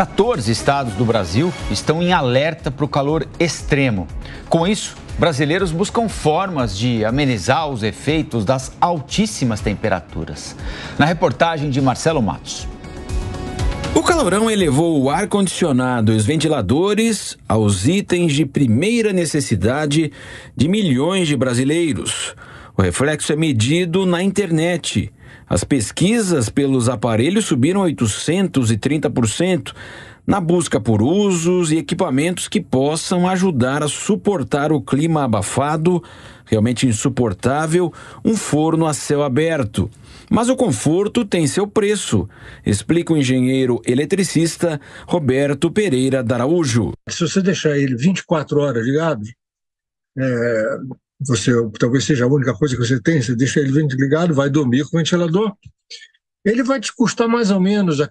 14 estados do Brasil estão em alerta para o calor extremo. Com isso, brasileiros buscam formas de amenizar os efeitos das altíssimas temperaturas. Na reportagem de Marcelo Matos. O calorão elevou o ar-condicionado e os ventiladores aos itens de primeira necessidade de milhões de brasileiros. O reflexo é medido na internet as pesquisas pelos aparelhos subiram 830% na busca por usos e equipamentos que possam ajudar a suportar o clima abafado, realmente insuportável, um forno a céu aberto. Mas o conforto tem seu preço, explica o engenheiro eletricista Roberto Pereira Daraújo. Se você deixar ele 24 horas ligado, é, você talvez seja a única coisa que você tem, você deixa ele ligado, vai dormir com o ventilador. Ele vai te custar mais ou menos, é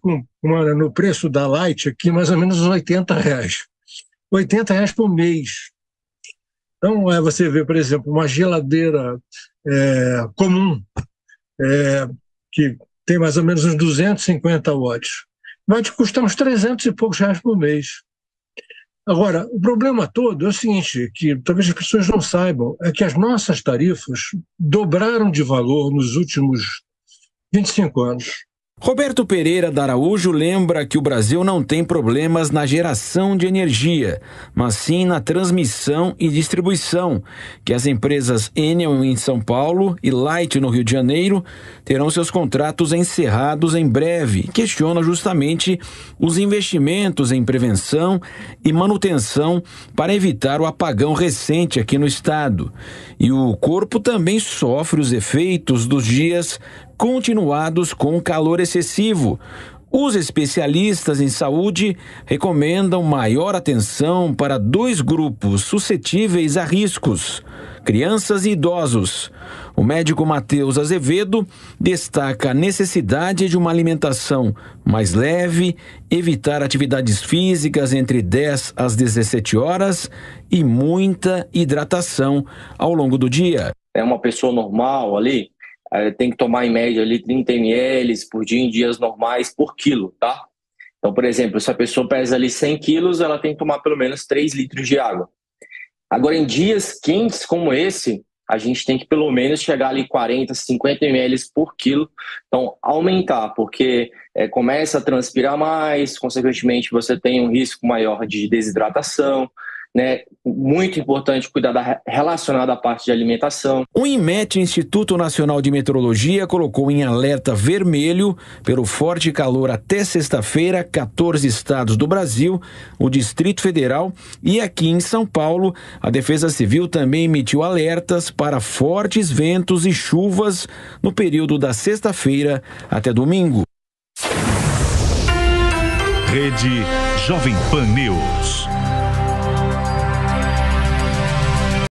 no preço da Light aqui, mais ou menos uns 80 reais. 80 reais por mês. Então, é, você vê, por exemplo, uma geladeira é, comum, é, que tem mais ou menos uns 250 watts, vai te custar uns 300 e poucos reais por mês. Agora, o problema todo é o seguinte, que talvez as pessoas não saibam, é que as nossas tarifas dobraram de valor nos últimos 25 anos. Roberto Pereira da Araújo lembra que o Brasil não tem problemas na geração de energia, mas sim na transmissão e distribuição, que as empresas Enel em São Paulo e Light no Rio de Janeiro terão seus contratos encerrados em breve. Questiona justamente os investimentos em prevenção e manutenção para evitar o apagão recente aqui no estado. E o corpo também sofre os efeitos dos dias continuados com calor excessivo. Os especialistas em saúde recomendam maior atenção para dois grupos suscetíveis a riscos: crianças e idosos. O médico Matheus Azevedo destaca a necessidade de uma alimentação mais leve, evitar atividades físicas entre 10 às 17 horas e muita hidratação ao longo do dia. É uma pessoa normal ali, tem que tomar em média ali 30 ml por dia em dias normais por quilo, tá? Então, por exemplo, se a pessoa pesa ali 100 quilos, ela tem que tomar pelo menos 3 litros de água. Agora, em dias quentes como esse, a gente tem que pelo menos chegar ali 40, 50 ml por quilo. Então, aumentar, porque é, começa a transpirar mais, consequentemente, você tem um risco maior de desidratação, né? Muito importante cuidar da, relacionado à parte de alimentação. O INMET, Instituto Nacional de Meteorologia, colocou em alerta vermelho pelo forte calor até sexta-feira 14 estados do Brasil, o Distrito Federal e aqui em São Paulo. A Defesa Civil também emitiu alertas para fortes ventos e chuvas no período da sexta-feira até domingo. Rede Jovem Pan News.